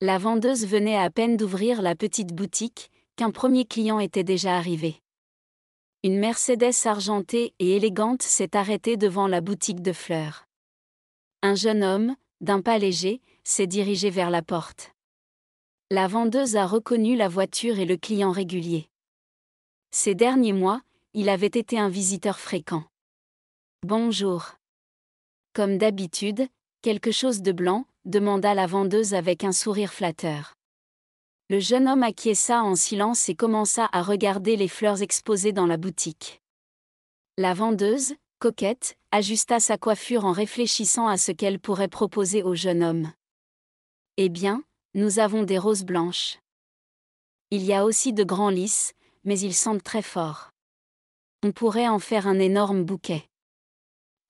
La vendeuse venait à peine d'ouvrir la petite boutique, qu'un premier client était déjà arrivé. Une Mercedes argentée et élégante s'est arrêtée devant la boutique de fleurs. Un jeune homme, d'un pas léger, s'est dirigé vers la porte. La vendeuse a reconnu la voiture et le client régulier. Ces derniers mois, il avait été un visiteur fréquent. Bonjour. Comme d'habitude, quelque chose de blanc, demanda la vendeuse avec un sourire flatteur. Le jeune homme acquiesça en silence et commença à regarder les fleurs exposées dans la boutique. La vendeuse, coquette, ajusta sa coiffure en réfléchissant à ce qu'elle pourrait proposer au jeune homme. Eh bien, nous avons des roses blanches. Il y a aussi de grands lys, mais ils sentent très fort. On pourrait en faire un énorme bouquet.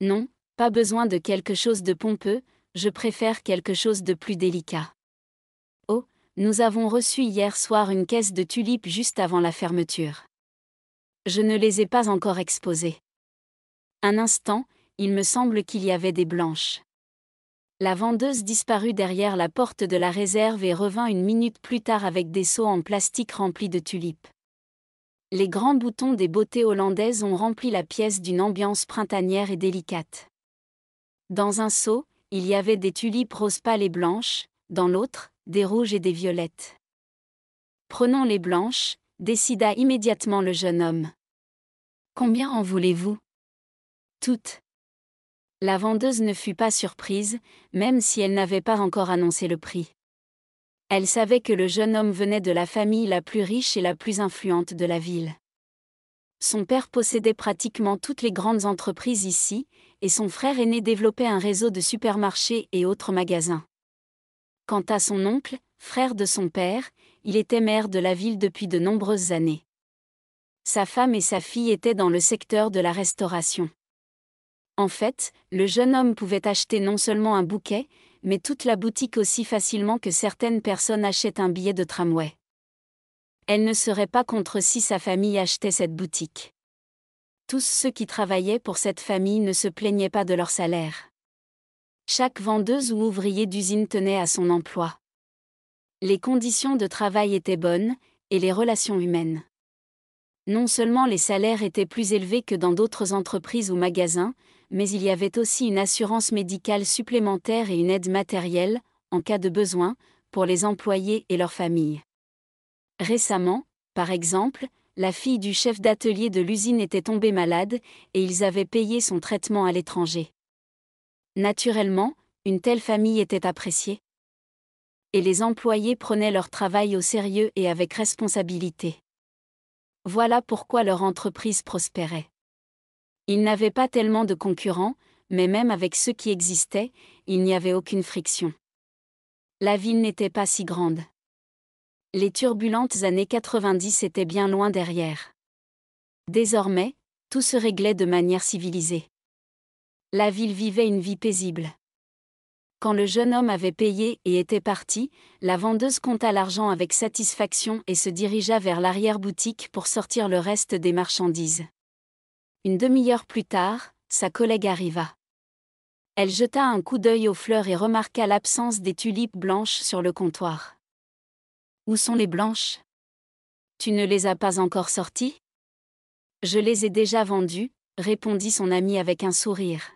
Non, pas besoin de quelque chose de pompeux, je préfère quelque chose de plus délicat. Oh, nous avons reçu hier soir une caisse de tulipes juste avant la fermeture. Je ne les ai pas encore exposées. Un instant, il me semble qu'il y avait des blanches. La vendeuse disparut derrière la porte de la réserve et revint une minute plus tard avec des seaux en plastique remplis de tulipes. Les grands boutons des beautés hollandaises ont rempli la pièce d'une ambiance printanière et délicate. Dans un seau, il y avait des tulipes roses pâles et blanches, dans l'autre, des rouges et des violettes. Prenant les blanches, décida immédiatement le jeune homme. Combien en voulez-vous Toutes. La vendeuse ne fut pas surprise, même si elle n'avait pas encore annoncé le prix. Elle savait que le jeune homme venait de la famille la plus riche et la plus influente de la ville. Son père possédait pratiquement toutes les grandes entreprises ici, et son frère aîné développait un réseau de supermarchés et autres magasins. Quant à son oncle, frère de son père, il était maire de la ville depuis de nombreuses années. Sa femme et sa fille étaient dans le secteur de la restauration. En fait, le jeune homme pouvait acheter non seulement un bouquet, mais toute la boutique aussi facilement que certaines personnes achètent un billet de tramway elle ne serait pas contre si sa famille achetait cette boutique. Tous ceux qui travaillaient pour cette famille ne se plaignaient pas de leur salaire. Chaque vendeuse ou ouvrier d'usine tenait à son emploi. Les conditions de travail étaient bonnes, et les relations humaines. Non seulement les salaires étaient plus élevés que dans d'autres entreprises ou magasins, mais il y avait aussi une assurance médicale supplémentaire et une aide matérielle, en cas de besoin, pour les employés et leurs familles. Récemment, par exemple, la fille du chef d'atelier de l'usine était tombée malade et ils avaient payé son traitement à l'étranger. Naturellement, une telle famille était appréciée. Et les employés prenaient leur travail au sérieux et avec responsabilité. Voilà pourquoi leur entreprise prospérait. Ils n'avaient pas tellement de concurrents, mais même avec ceux qui existaient, il n'y avait aucune friction. La ville n'était pas si grande les turbulentes années 90 étaient bien loin derrière. Désormais, tout se réglait de manière civilisée. La ville vivait une vie paisible. Quand le jeune homme avait payé et était parti, la vendeuse compta l'argent avec satisfaction et se dirigea vers l'arrière-boutique pour sortir le reste des marchandises. Une demi-heure plus tard, sa collègue arriva. Elle jeta un coup d'œil aux fleurs et remarqua l'absence des tulipes blanches sur le comptoir. Où sont les blanches Tu ne les as pas encore sorties Je les ai déjà vendues, répondit son ami avec un sourire.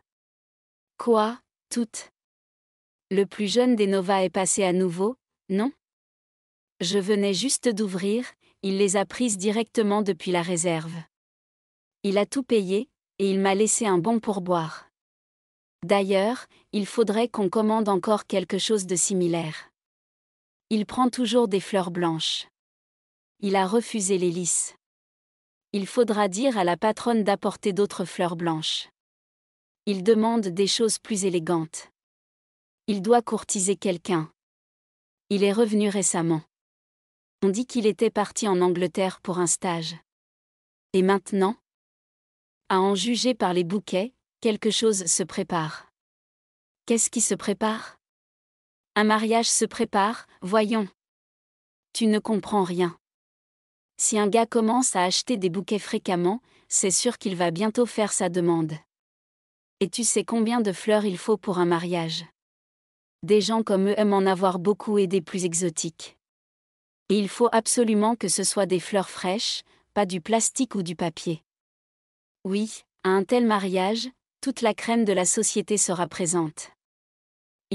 Quoi, toutes Le plus jeune des Nova est passé à nouveau, non Je venais juste d'ouvrir, il les a prises directement depuis la réserve. Il a tout payé, et il m'a laissé un bon pourboire. D'ailleurs, il faudrait qu'on commande encore quelque chose de similaire. Il prend toujours des fleurs blanches. Il a refusé les lys. Il faudra dire à la patronne d'apporter d'autres fleurs blanches. Il demande des choses plus élégantes. Il doit courtiser quelqu'un. Il est revenu récemment. On dit qu'il était parti en Angleterre pour un stage. Et maintenant À en juger par les bouquets, quelque chose se prépare. Qu'est-ce qui se prépare un mariage se prépare, voyons. Tu ne comprends rien. Si un gars commence à acheter des bouquets fréquemment, c'est sûr qu'il va bientôt faire sa demande. Et tu sais combien de fleurs il faut pour un mariage. Des gens comme eux aiment en avoir beaucoup et des plus exotiques. Et il faut absolument que ce soit des fleurs fraîches, pas du plastique ou du papier. Oui, à un tel mariage, toute la crème de la société sera présente.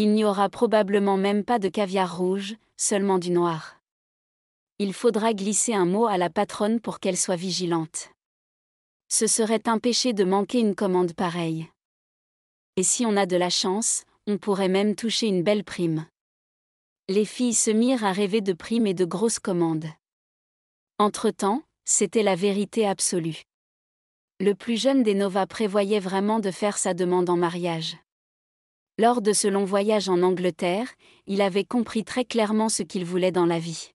Il n'y aura probablement même pas de caviar rouge, seulement du noir. Il faudra glisser un mot à la patronne pour qu'elle soit vigilante. Ce serait un péché de manquer une commande pareille. Et si on a de la chance, on pourrait même toucher une belle prime. Les filles se mirent à rêver de primes et de grosses commandes. Entre-temps, c'était la vérité absolue. Le plus jeune des Nova prévoyait vraiment de faire sa demande en mariage. Lors de ce long voyage en Angleterre, il avait compris très clairement ce qu'il voulait dans la vie.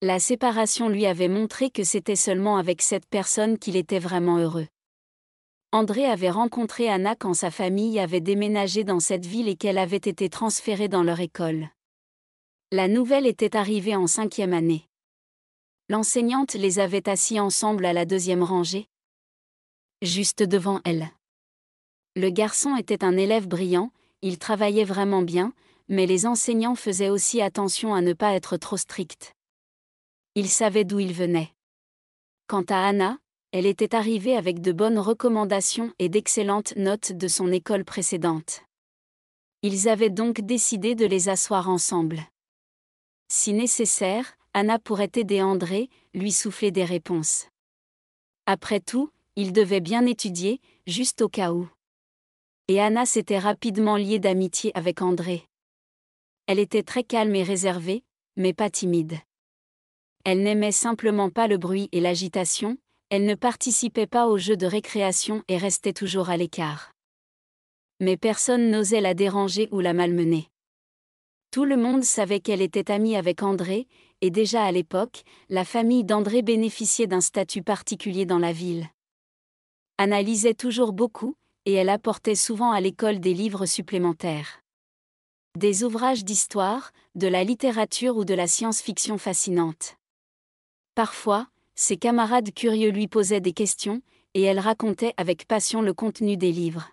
La séparation lui avait montré que c'était seulement avec cette personne qu'il était vraiment heureux. André avait rencontré Anna quand sa famille avait déménagé dans cette ville et qu'elle avait été transférée dans leur école. La nouvelle était arrivée en cinquième année. L'enseignante les avait assis ensemble à la deuxième rangée, juste devant elle. Le garçon était un élève brillant, il travaillait vraiment bien, mais les enseignants faisaient aussi attention à ne pas être trop stricts. Ils savaient d'où il venait. Quant à Anna, elle était arrivée avec de bonnes recommandations et d'excellentes notes de son école précédente. Ils avaient donc décidé de les asseoir ensemble. Si nécessaire, Anna pourrait aider André, lui souffler des réponses. Après tout, il devait bien étudier, juste au cas où et Anna s'était rapidement liée d'amitié avec André. Elle était très calme et réservée, mais pas timide. Elle n'aimait simplement pas le bruit et l'agitation, elle ne participait pas aux jeux de récréation et restait toujours à l'écart. Mais personne n'osait la déranger ou la malmener. Tout le monde savait qu'elle était amie avec André, et déjà à l'époque, la famille d'André bénéficiait d'un statut particulier dans la ville. Anna lisait toujours beaucoup, et elle apportait souvent à l'école des livres supplémentaires. Des ouvrages d'histoire, de la littérature ou de la science-fiction fascinante. Parfois, ses camarades curieux lui posaient des questions, et elle racontait avec passion le contenu des livres.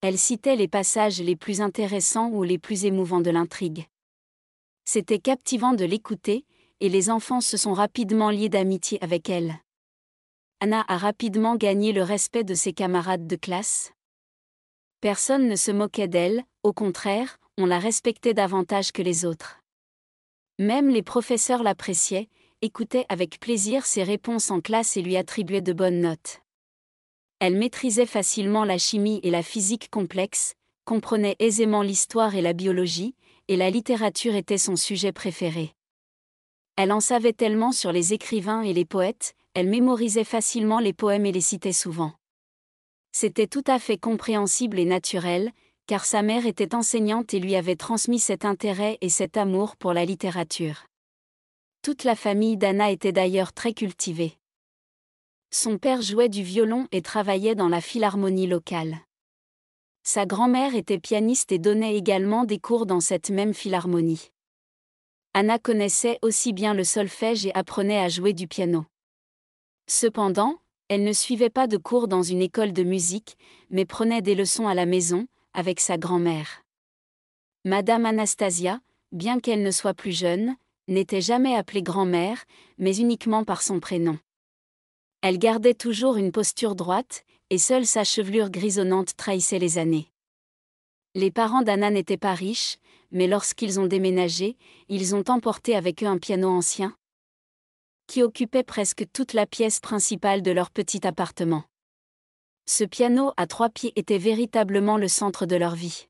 Elle citait les passages les plus intéressants ou les plus émouvants de l'intrigue. C'était captivant de l'écouter, et les enfants se sont rapidement liés d'amitié avec elle. Anna a rapidement gagné le respect de ses camarades de classe. Personne ne se moquait d'elle, au contraire, on la respectait davantage que les autres. Même les professeurs l'appréciaient, écoutaient avec plaisir ses réponses en classe et lui attribuaient de bonnes notes. Elle maîtrisait facilement la chimie et la physique complexes, comprenait aisément l'histoire et la biologie, et la littérature était son sujet préféré. Elle en savait tellement sur les écrivains et les poètes, elle mémorisait facilement les poèmes et les citait souvent. C'était tout à fait compréhensible et naturel, car sa mère était enseignante et lui avait transmis cet intérêt et cet amour pour la littérature. Toute la famille d'Anna était d'ailleurs très cultivée. Son père jouait du violon et travaillait dans la philharmonie locale. Sa grand-mère était pianiste et donnait également des cours dans cette même philharmonie. Anna connaissait aussi bien le solfège et apprenait à jouer du piano. Cependant, elle ne suivait pas de cours dans une école de musique, mais prenait des leçons à la maison, avec sa grand-mère. Madame Anastasia, bien qu'elle ne soit plus jeune, n'était jamais appelée grand-mère, mais uniquement par son prénom. Elle gardait toujours une posture droite, et seule sa chevelure grisonnante trahissait les années. Les parents d'Anna n'étaient pas riches, mais lorsqu'ils ont déménagé, ils ont emporté avec eux un piano ancien, qui occupait presque toute la pièce principale de leur petit appartement. Ce piano à trois pieds était véritablement le centre de leur vie.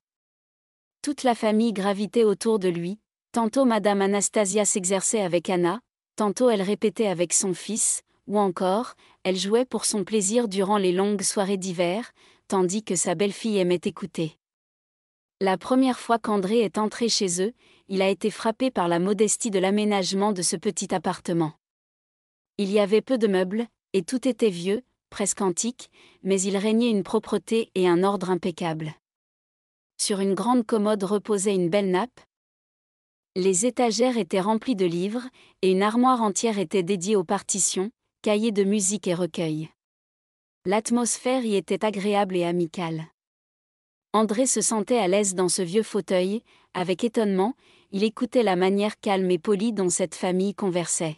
Toute la famille gravitait autour de lui, tantôt Madame Anastasia s'exerçait avec Anna, tantôt elle répétait avec son fils, ou encore, elle jouait pour son plaisir durant les longues soirées d'hiver, tandis que sa belle-fille aimait écouter. La première fois qu'André est entré chez eux, il a été frappé par la modestie de l'aménagement de ce petit appartement. Il y avait peu de meubles, et tout était vieux, presque antique, mais il régnait une propreté et un ordre impeccable. Sur une grande commode reposait une belle nappe. Les étagères étaient remplies de livres, et une armoire entière était dédiée aux partitions, cahiers de musique et recueils. L'atmosphère y était agréable et amicale. André se sentait à l'aise dans ce vieux fauteuil, avec étonnement, il écoutait la manière calme et polie dont cette famille conversait.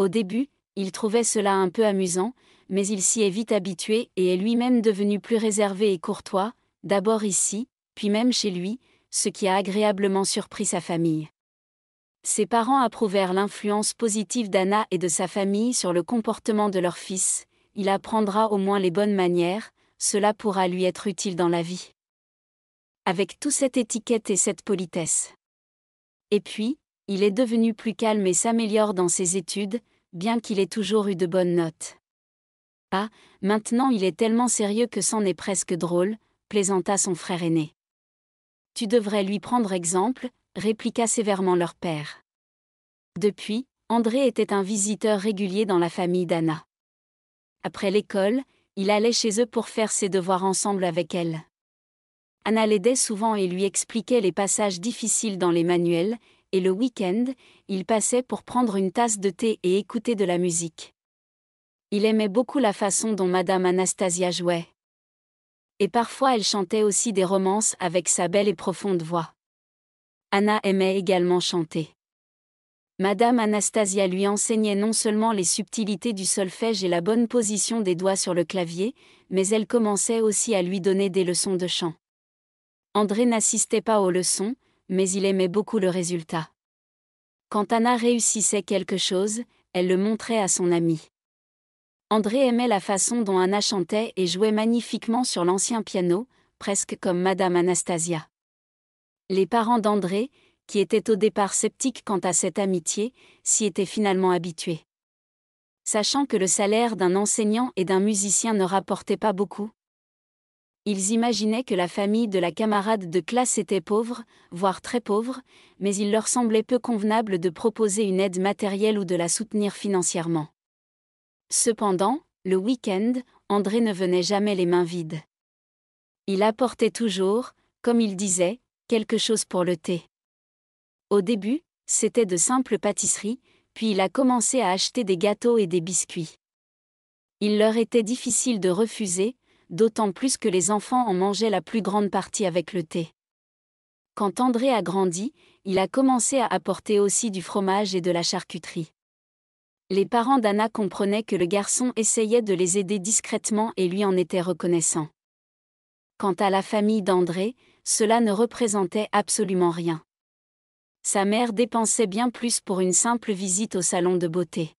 Au début, il trouvait cela un peu amusant, mais il s'y est vite habitué et est lui-même devenu plus réservé et courtois, d'abord ici, puis même chez lui, ce qui a agréablement surpris sa famille. Ses parents approuvèrent l'influence positive d'Anna et de sa famille sur le comportement de leur fils, il apprendra au moins les bonnes manières, cela pourra lui être utile dans la vie. Avec toute cette étiquette et cette politesse. Et puis, il est devenu plus calme et s'améliore dans ses études, bien qu'il ait toujours eu de bonnes notes. Ah, maintenant il est tellement sérieux que c'en est presque drôle, plaisanta son frère aîné. Tu devrais lui prendre exemple, répliqua sévèrement leur père. Depuis, André était un visiteur régulier dans la famille d'Anna. Après l'école, il allait chez eux pour faire ses devoirs ensemble avec elle. Anna l'aidait souvent et lui expliquait les passages difficiles dans les manuels, et le week-end, il passait pour prendre une tasse de thé et écouter de la musique. Il aimait beaucoup la façon dont Madame Anastasia jouait. Et parfois elle chantait aussi des romances avec sa belle et profonde voix. Anna aimait également chanter. Madame Anastasia lui enseignait non seulement les subtilités du solfège et la bonne position des doigts sur le clavier, mais elle commençait aussi à lui donner des leçons de chant. André n'assistait pas aux leçons, mais il aimait beaucoup le résultat. Quand Anna réussissait quelque chose, elle le montrait à son ami. André aimait la façon dont Anna chantait et jouait magnifiquement sur l'ancien piano, presque comme Madame Anastasia. Les parents d'André, qui étaient au départ sceptiques quant à cette amitié, s'y étaient finalement habitués. Sachant que le salaire d'un enseignant et d'un musicien ne rapportait pas beaucoup, ils imaginaient que la famille de la camarade de classe était pauvre, voire très pauvre, mais il leur semblait peu convenable de proposer une aide matérielle ou de la soutenir financièrement. Cependant, le week-end, André ne venait jamais les mains vides. Il apportait toujours, comme il disait, quelque chose pour le thé. Au début, c'était de simples pâtisseries, puis il a commencé à acheter des gâteaux et des biscuits. Il leur était difficile de refuser, d'autant plus que les enfants en mangeaient la plus grande partie avec le thé. Quand André a grandi, il a commencé à apporter aussi du fromage et de la charcuterie. Les parents d'Anna comprenaient que le garçon essayait de les aider discrètement et lui en était reconnaissant. Quant à la famille d'André, cela ne représentait absolument rien. Sa mère dépensait bien plus pour une simple visite au salon de beauté.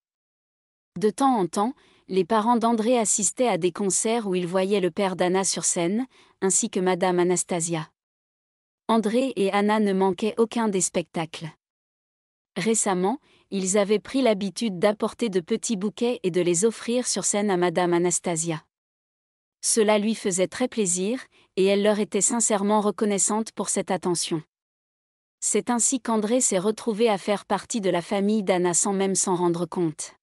De temps en temps, les parents d'André assistaient à des concerts où ils voyaient le père d'Anna sur scène, ainsi que Madame Anastasia. André et Anna ne manquaient aucun des spectacles. Récemment, ils avaient pris l'habitude d'apporter de petits bouquets et de les offrir sur scène à Madame Anastasia. Cela lui faisait très plaisir, et elle leur était sincèrement reconnaissante pour cette attention. C'est ainsi qu'André s'est retrouvé à faire partie de la famille d'Anna sans même s'en rendre compte.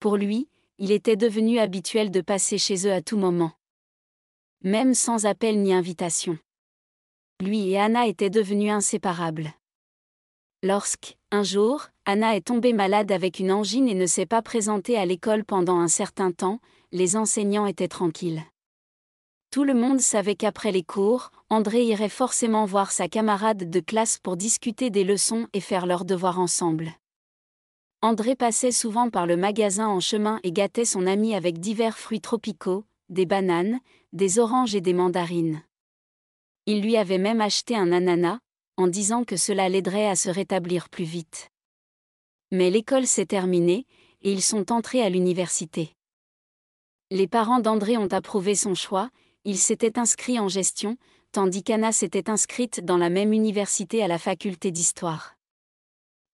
Pour lui, il était devenu habituel de passer chez eux à tout moment. Même sans appel ni invitation. Lui et Anna étaient devenus inséparables. Lorsque, un jour, Anna est tombée malade avec une angine et ne s'est pas présentée à l'école pendant un certain temps, les enseignants étaient tranquilles. Tout le monde savait qu'après les cours, André irait forcément voir sa camarade de classe pour discuter des leçons et faire leurs devoirs ensemble. André passait souvent par le magasin en chemin et gâtait son ami avec divers fruits tropicaux, des bananes, des oranges et des mandarines. Il lui avait même acheté un ananas, en disant que cela l'aiderait à se rétablir plus vite. Mais l'école s'est terminée, et ils sont entrés à l'université. Les parents d'André ont approuvé son choix, il s'était inscrit en gestion, tandis qu'Anna s'était inscrite dans la même université à la faculté d'histoire.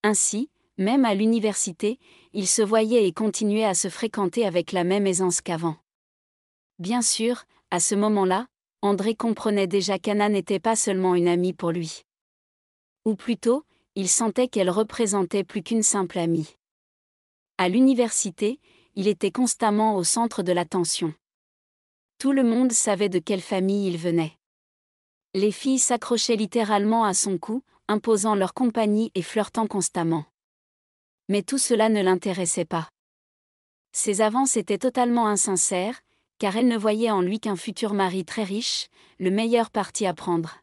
Ainsi, même à l'université, ils se voyaient et continuaient à se fréquenter avec la même aisance qu'avant. Bien sûr, à ce moment-là, André comprenait déjà qu'Anna n'était pas seulement une amie pour lui. Ou plutôt, il sentait qu'elle représentait plus qu'une simple amie. À l'université, il était constamment au centre de l'attention. Tout le monde savait de quelle famille il venait. Les filles s'accrochaient littéralement à son cou, imposant leur compagnie et flirtant constamment mais tout cela ne l'intéressait pas. Ses avances étaient totalement insincères, car elle ne voyait en lui qu'un futur mari très riche, le meilleur parti à prendre.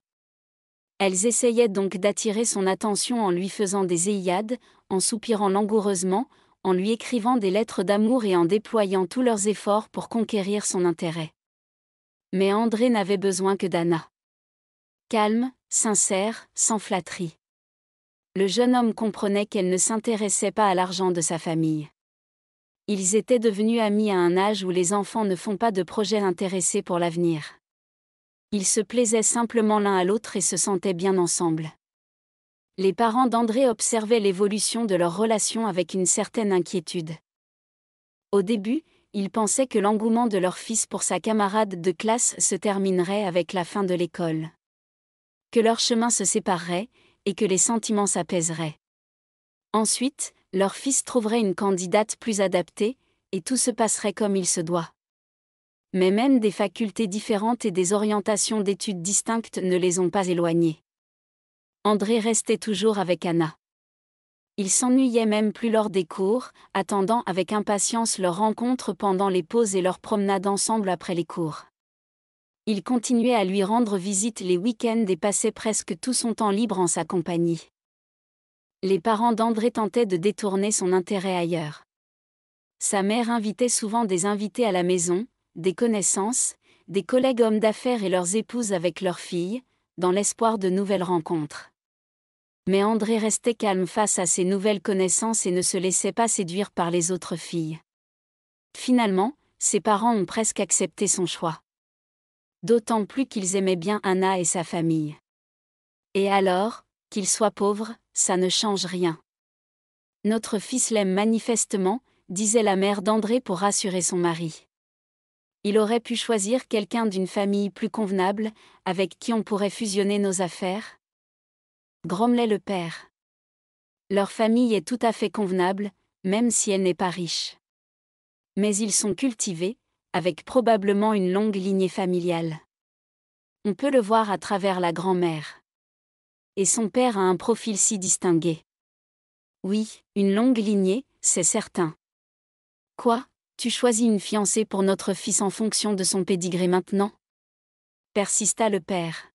Elles essayaient donc d'attirer son attention en lui faisant des éillades, en soupirant langoureusement, en lui écrivant des lettres d'amour et en déployant tous leurs efforts pour conquérir son intérêt. Mais André n'avait besoin que d'Anna. Calme, sincère, sans flatterie le jeune homme comprenait qu'elle ne s'intéressait pas à l'argent de sa famille. Ils étaient devenus amis à un âge où les enfants ne font pas de projets intéressés pour l'avenir. Ils se plaisaient simplement l'un à l'autre et se sentaient bien ensemble. Les parents d'André observaient l'évolution de leur relation avec une certaine inquiétude. Au début, ils pensaient que l'engouement de leur fils pour sa camarade de classe se terminerait avec la fin de l'école. Que leur chemin se séparerait, et que les sentiments s'apaiseraient. Ensuite, leur fils trouverait une candidate plus adaptée, et tout se passerait comme il se doit. Mais même des facultés différentes et des orientations d'études distinctes ne les ont pas éloignés. André restait toujours avec Anna. Il s'ennuyait même plus lors des cours, attendant avec impatience leur rencontre pendant les pauses et leur promenade ensemble après les cours il continuait à lui rendre visite les week-ends et passait presque tout son temps libre en sa compagnie. Les parents d'André tentaient de détourner son intérêt ailleurs. Sa mère invitait souvent des invités à la maison, des connaissances, des collègues hommes d'affaires et leurs épouses avec leurs filles, dans l'espoir de nouvelles rencontres. Mais André restait calme face à ses nouvelles connaissances et ne se laissait pas séduire par les autres filles. Finalement, ses parents ont presque accepté son choix d'autant plus qu'ils aimaient bien Anna et sa famille. Et alors, qu'ils soient pauvres, ça ne change rien. Notre fils l'aime manifestement, disait la mère d'André pour rassurer son mari. Il aurait pu choisir quelqu'un d'une famille plus convenable, avec qui on pourrait fusionner nos affaires. Grommelait le père. Leur famille est tout à fait convenable, même si elle n'est pas riche. Mais ils sont cultivés, avec probablement une longue lignée familiale. On peut le voir à travers la grand-mère. Et son père a un profil si distingué. Oui, une longue lignée, c'est certain. Quoi, tu choisis une fiancée pour notre fils en fonction de son pédigré maintenant Persista le père.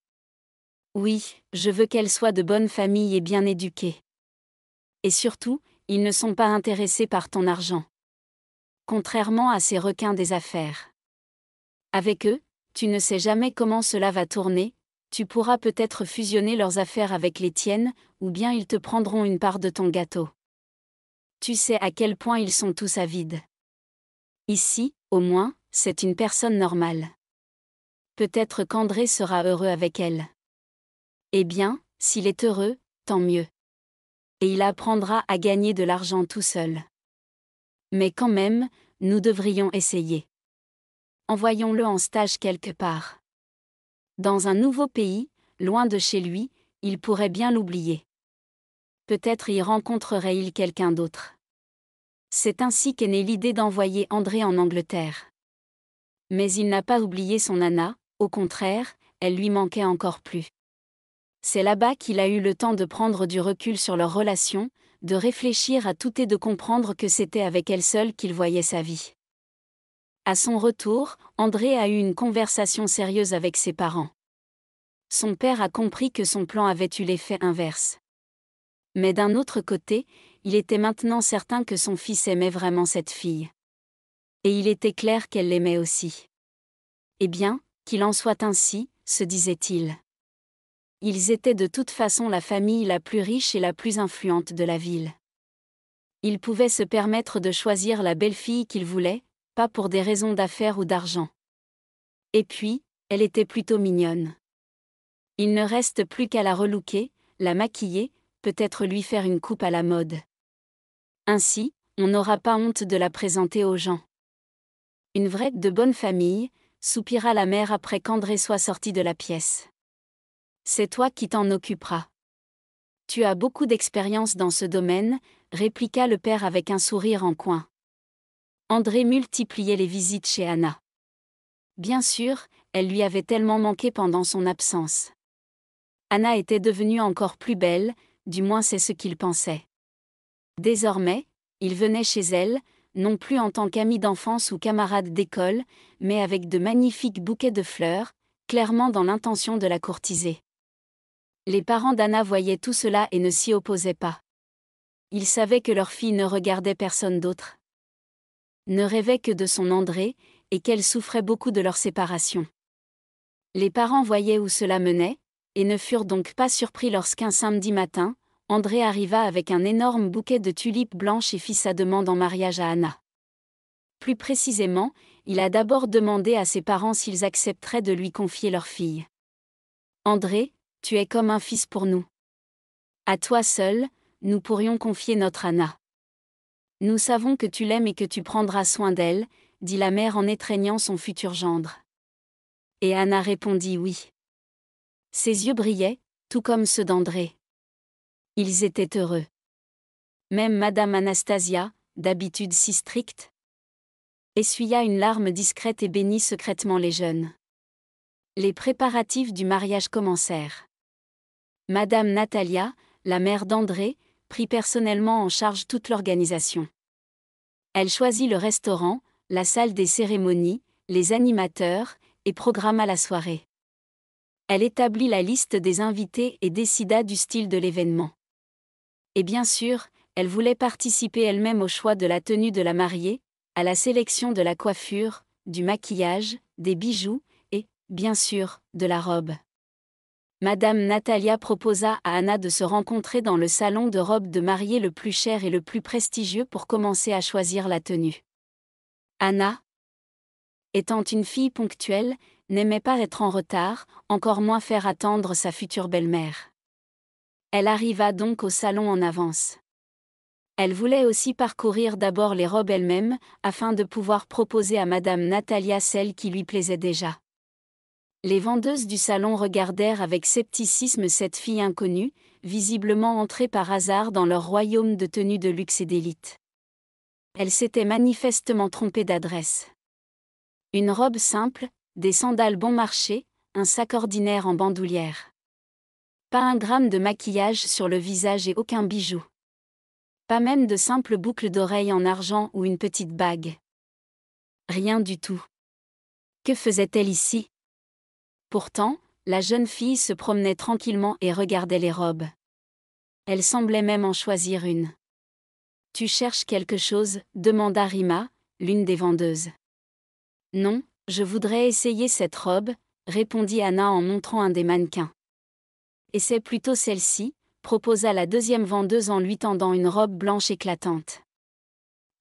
Oui, je veux qu'elle soit de bonne famille et bien éduquée. Et surtout, ils ne sont pas intéressés par ton argent contrairement à ces requins des affaires. Avec eux, tu ne sais jamais comment cela va tourner, tu pourras peut-être fusionner leurs affaires avec les tiennes, ou bien ils te prendront une part de ton gâteau. Tu sais à quel point ils sont tous avides. Ici, au moins, c'est une personne normale. Peut-être qu'André sera heureux avec elle. Eh bien, s'il est heureux, tant mieux. Et il apprendra à gagner de l'argent tout seul mais quand même, nous devrions essayer. Envoyons-le en stage quelque part. Dans un nouveau pays, loin de chez lui, il pourrait bien l'oublier. Peut-être y rencontrerait-il quelqu'un d'autre. C'est ainsi qu'est née l'idée d'envoyer André en Angleterre. Mais il n'a pas oublié son Anna, au contraire, elle lui manquait encore plus. C'est là-bas qu'il a eu le temps de prendre du recul sur leur relation, de réfléchir à tout et de comprendre que c'était avec elle seule qu'il voyait sa vie. À son retour, André a eu une conversation sérieuse avec ses parents. Son père a compris que son plan avait eu l'effet inverse. Mais d'un autre côté, il était maintenant certain que son fils aimait vraiment cette fille. Et il était clair qu'elle l'aimait aussi. Eh bien, qu'il en soit ainsi, se disait-il. Ils étaient de toute façon la famille la plus riche et la plus influente de la ville. Ils pouvaient se permettre de choisir la belle-fille qu'ils voulaient, pas pour des raisons d'affaires ou d'argent. Et puis, elle était plutôt mignonne. Il ne reste plus qu'à la relouquer, la maquiller, peut-être lui faire une coupe à la mode. Ainsi, on n'aura pas honte de la présenter aux gens. Une vraie de bonne famille, soupira la mère après qu'André soit sorti de la pièce. C'est toi qui t'en occuperas. Tu as beaucoup d'expérience dans ce domaine, répliqua le père avec un sourire en coin. André multipliait les visites chez Anna. Bien sûr, elle lui avait tellement manqué pendant son absence. Anna était devenue encore plus belle, du moins c'est ce qu'il pensait. Désormais, il venait chez elle, non plus en tant qu'ami d'enfance ou camarade d'école, mais avec de magnifiques bouquets de fleurs, clairement dans l'intention de la courtiser. Les parents d'Anna voyaient tout cela et ne s'y opposaient pas. Ils savaient que leur fille ne regardait personne d'autre. Ne rêvait que de son André, et qu'elle souffrait beaucoup de leur séparation. Les parents voyaient où cela menait, et ne furent donc pas surpris lorsqu'un samedi matin, André arriva avec un énorme bouquet de tulipes blanches et fit sa demande en mariage à Anna. Plus précisément, il a d'abord demandé à ses parents s'ils accepteraient de lui confier leur fille. André, tu es comme un fils pour nous. À toi seul, nous pourrions confier notre Anna. Nous savons que tu l'aimes et que tu prendras soin d'elle, dit la mère en étreignant son futur gendre. Et Anna répondit oui. Ses yeux brillaient, tout comme ceux d'André. Ils étaient heureux. Même Madame Anastasia, d'habitude si stricte, essuya une larme discrète et bénit secrètement les jeunes. Les préparatifs du mariage commencèrent. Madame Natalia, la mère d'André, prit personnellement en charge toute l'organisation. Elle choisit le restaurant, la salle des cérémonies, les animateurs, et programma la soirée. Elle établit la liste des invités et décida du style de l'événement. Et bien sûr, elle voulait participer elle-même au choix de la tenue de la mariée, à la sélection de la coiffure, du maquillage, des bijoux et, bien sûr, de la robe. Madame Natalia proposa à Anna de se rencontrer dans le salon de robes de mariée le plus cher et le plus prestigieux pour commencer à choisir la tenue. Anna, étant une fille ponctuelle, n'aimait pas être en retard, encore moins faire attendre sa future belle-mère. Elle arriva donc au salon en avance. Elle voulait aussi parcourir d'abord les robes elle-même, afin de pouvoir proposer à Madame Natalia celle qui lui plaisait déjà. Les vendeuses du salon regardèrent avec scepticisme cette fille inconnue, visiblement entrée par hasard dans leur royaume de tenue de luxe et d'élite. Elle s'était manifestement trompée d'adresse. Une robe simple, des sandales bon marché, un sac ordinaire en bandoulière. Pas un gramme de maquillage sur le visage et aucun bijou. Pas même de simples boucles d'oreilles en argent ou une petite bague. Rien du tout. Que faisait-elle ici Pourtant, la jeune fille se promenait tranquillement et regardait les robes. Elle semblait même en choisir une. Tu cherches quelque chose demanda Rima, l'une des vendeuses. Non, je voudrais essayer cette robe, répondit Anna en montrant un des mannequins. Essaye plutôt celle-ci, proposa la deuxième vendeuse en lui tendant une robe blanche éclatante.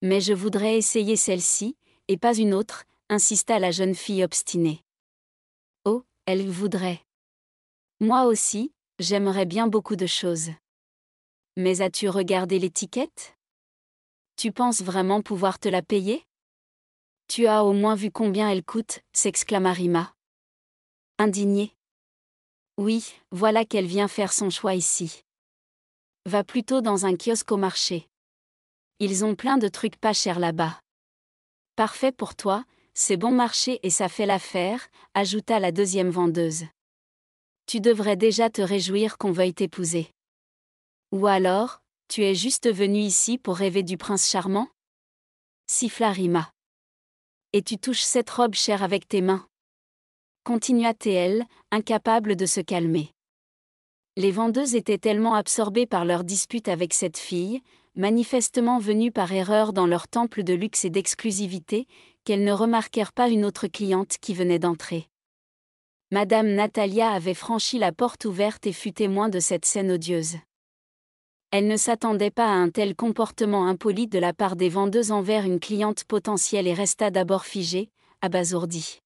Mais je voudrais essayer celle-ci, et pas une autre, insista la jeune fille obstinée elle voudrait. Moi aussi, j'aimerais bien beaucoup de choses. Mais as-tu regardé l'étiquette Tu penses vraiment pouvoir te la payer Tu as au moins vu combien elle coûte, s'exclama Rima. Indignée. Oui, voilà qu'elle vient faire son choix ici. Va plutôt dans un kiosque au marché. Ils ont plein de trucs pas chers là-bas. Parfait pour toi, c'est bon marché et ça fait l'affaire, ajouta la deuxième vendeuse. Tu devrais déjà te réjouir qu'on veuille t'épouser. Ou alors, tu es juste venu ici pour rêver du prince charmant Siffla Rima. Et tu touches cette robe chère avec tes mains. Continua-t-elle, incapable de se calmer. Les vendeuses étaient tellement absorbées par leur dispute avec cette fille, manifestement venues par erreur dans leur temple de luxe et d'exclusivité, qu'elles ne remarquèrent pas une autre cliente qui venait d'entrer. Madame Natalia avait franchi la porte ouverte et fut témoin de cette scène odieuse. Elle ne s'attendait pas à un tel comportement impoli de la part des vendeuses envers une cliente potentielle et resta d'abord figée, abasourdie.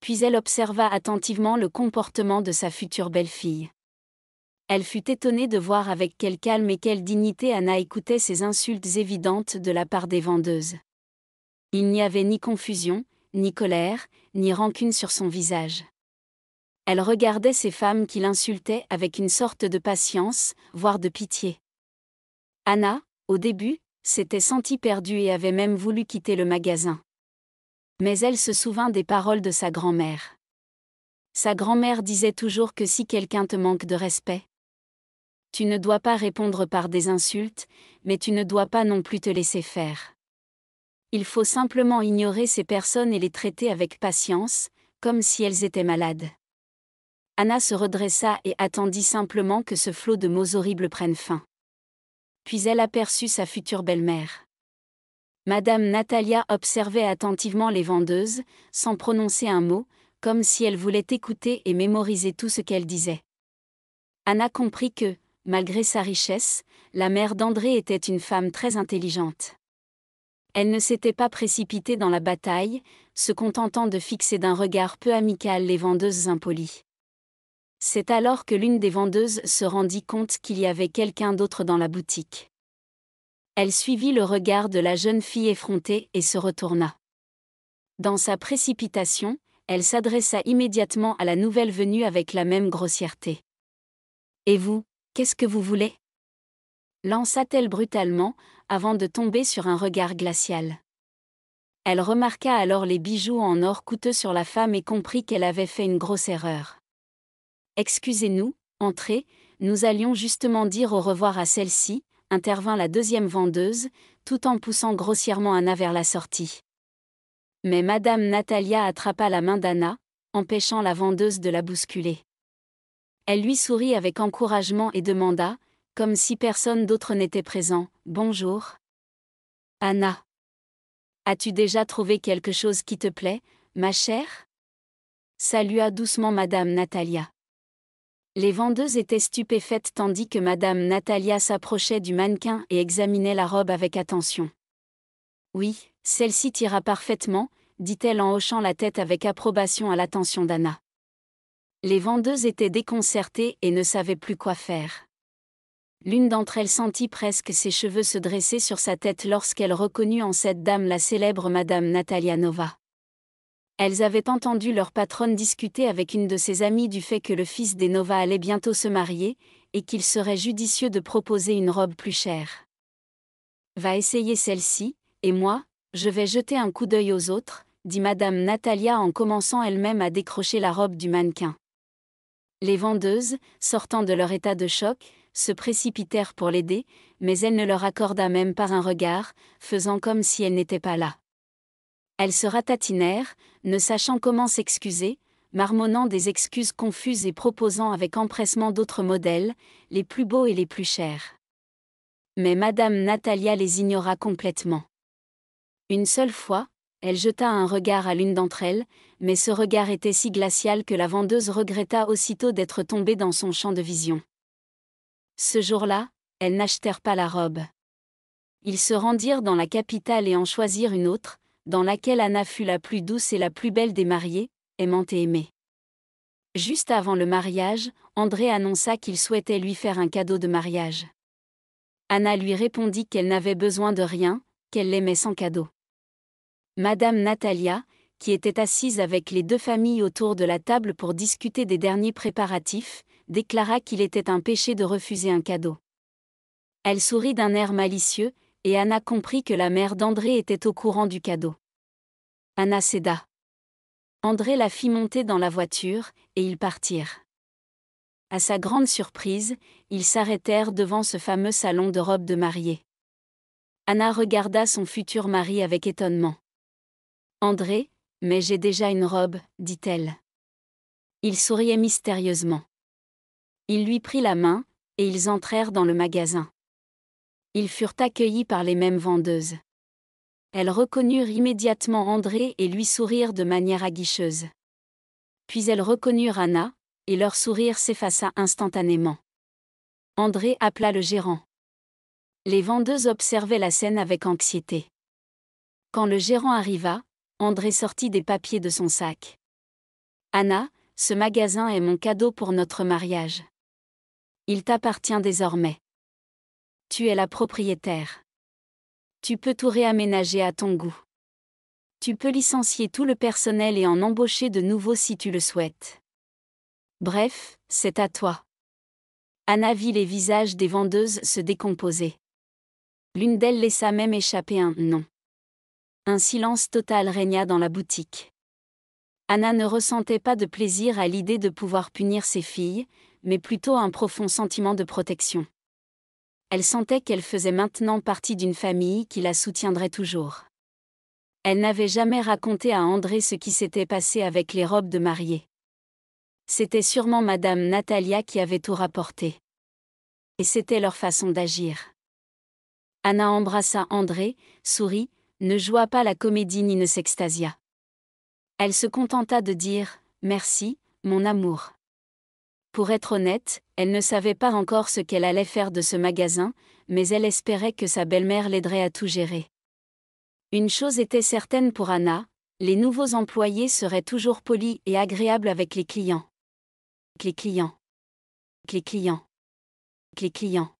Puis elle observa attentivement le comportement de sa future belle-fille. Elle fut étonnée de voir avec quel calme et quelle dignité Anna écoutait ces insultes évidentes de la part des vendeuses. Il n'y avait ni confusion, ni colère, ni rancune sur son visage. Elle regardait ces femmes qui l'insultaient avec une sorte de patience, voire de pitié. Anna, au début, s'était sentie perdue et avait même voulu quitter le magasin. Mais elle se souvint des paroles de sa grand-mère. Sa grand-mère disait toujours que si quelqu'un te manque de respect, tu ne dois pas répondre par des insultes, mais tu ne dois pas non plus te laisser faire. Il faut simplement ignorer ces personnes et les traiter avec patience, comme si elles étaient malades. Anna se redressa et attendit simplement que ce flot de mots horribles prenne fin. Puis elle aperçut sa future belle-mère. Madame Natalia observait attentivement les vendeuses, sans prononcer un mot, comme si elle voulait écouter et mémoriser tout ce qu'elles disaient. Anna comprit que, malgré sa richesse, la mère d'André était une femme très intelligente. Elle ne s'était pas précipitée dans la bataille, se contentant de fixer d'un regard peu amical les vendeuses impolies. C'est alors que l'une des vendeuses se rendit compte qu'il y avait quelqu'un d'autre dans la boutique. Elle suivit le regard de la jeune fille effrontée et se retourna. Dans sa précipitation, elle s'adressa immédiatement à la nouvelle venue avec la même grossièreté. Et vous Qu'est-ce que vous voulez lança-t-elle brutalement, avant de tomber sur un regard glacial. Elle remarqua alors les bijoux en or coûteux sur la femme et comprit qu'elle avait fait une grosse erreur. Excusez-nous, entrez, nous allions justement dire au revoir à celle-ci, intervint la deuxième vendeuse, tout en poussant grossièrement Anna vers la sortie. Mais Madame Natalia attrapa la main d'Anna, empêchant la vendeuse de la bousculer. Elle lui sourit avec encouragement et demanda, comme si personne d'autre n'était présent, Bonjour. Anna. As-tu déjà trouvé quelque chose qui te plaît, ma chère salua doucement Madame Natalia. Les vendeuses étaient stupéfaites tandis que Madame Natalia s'approchait du mannequin et examinait la robe avec attention. Oui, celle-ci tira parfaitement, dit-elle en hochant la tête avec approbation à l'attention d'Anna. Les vendeuses étaient déconcertées et ne savaient plus quoi faire. L'une d'entre elles sentit presque ses cheveux se dresser sur sa tête lorsqu'elle reconnut en cette dame la célèbre Madame Natalia Nova. Elles avaient entendu leur patronne discuter avec une de ses amies du fait que le fils des Nova allait bientôt se marier, et qu'il serait judicieux de proposer une robe plus chère. Va essayer celle-ci, et moi, je vais jeter un coup d'œil aux autres, dit Madame Natalia en commençant elle-même à décrocher la robe du mannequin. Les vendeuses, sortant de leur état de choc, se précipitèrent pour l'aider, mais elle ne leur accorda même pas un regard, faisant comme si elle n'était pas là. Elles se ratatinèrent, ne sachant comment s'excuser, marmonnant des excuses confuses et proposant avec empressement d'autres modèles, les plus beaux et les plus chers. Mais Madame Natalia les ignora complètement. Une seule fois, elle jeta un regard à l'une d'entre elles, mais ce regard était si glacial que la vendeuse regretta aussitôt d'être tombée dans son champ de vision. Ce jour-là, elles n'achetèrent pas la robe. Ils se rendirent dans la capitale et en choisirent une autre, dans laquelle Anna fut la plus douce et la plus belle des mariées, aimante et aimée. Juste avant le mariage, André annonça qu'il souhaitait lui faire un cadeau de mariage. Anna lui répondit qu'elle n'avait besoin de rien, qu'elle l'aimait sans cadeau. Madame Natalia, qui était assise avec les deux familles autour de la table pour discuter des derniers préparatifs, déclara qu'il était un péché de refuser un cadeau. Elle sourit d'un air malicieux, et Anna comprit que la mère d'André était au courant du cadeau. Anna céda. André la fit monter dans la voiture, et ils partirent. À sa grande surprise, ils s'arrêtèrent devant ce fameux salon de robe de mariée. Anna regarda son futur mari avec étonnement. André, mais j'ai déjà une robe, dit-elle. Il souriait mystérieusement. Il lui prit la main, et ils entrèrent dans le magasin. Ils furent accueillis par les mêmes vendeuses. Elles reconnurent immédiatement André et lui sourirent de manière aguicheuse. Puis elles reconnurent Anna, et leur sourire s'effaça instantanément. André appela le gérant. Les vendeuses observaient la scène avec anxiété. Quand le gérant arriva, André sortit des papiers de son sac. Anna, ce magasin est mon cadeau pour notre mariage. Il t'appartient désormais. Tu es la propriétaire. Tu peux tout réaménager à ton goût. Tu peux licencier tout le personnel et en embaucher de nouveau si tu le souhaites. Bref, c'est à toi. Anna vit les visages des vendeuses se décomposer. L'une d'elles laissa même échapper un non. Un silence total régna dans la boutique. Anna ne ressentait pas de plaisir à l'idée de pouvoir punir ses filles, mais plutôt un profond sentiment de protection. Elle sentait qu'elle faisait maintenant partie d'une famille qui la soutiendrait toujours. Elle n'avait jamais raconté à André ce qui s'était passé avec les robes de mariée. C'était sûrement Madame Natalia qui avait tout rapporté. Et c'était leur façon d'agir. Anna embrassa André, sourit, ne joua pas la comédie ni ne s'extasia. Elle se contenta de dire Merci, mon amour. Pour être honnête, elle ne savait pas encore ce qu'elle allait faire de ce magasin, mais elle espérait que sa belle-mère l'aiderait à tout gérer. Une chose était certaine pour Anna, les nouveaux employés seraient toujours polis et agréables avec les clients. Les clients. Les clients. Les clients.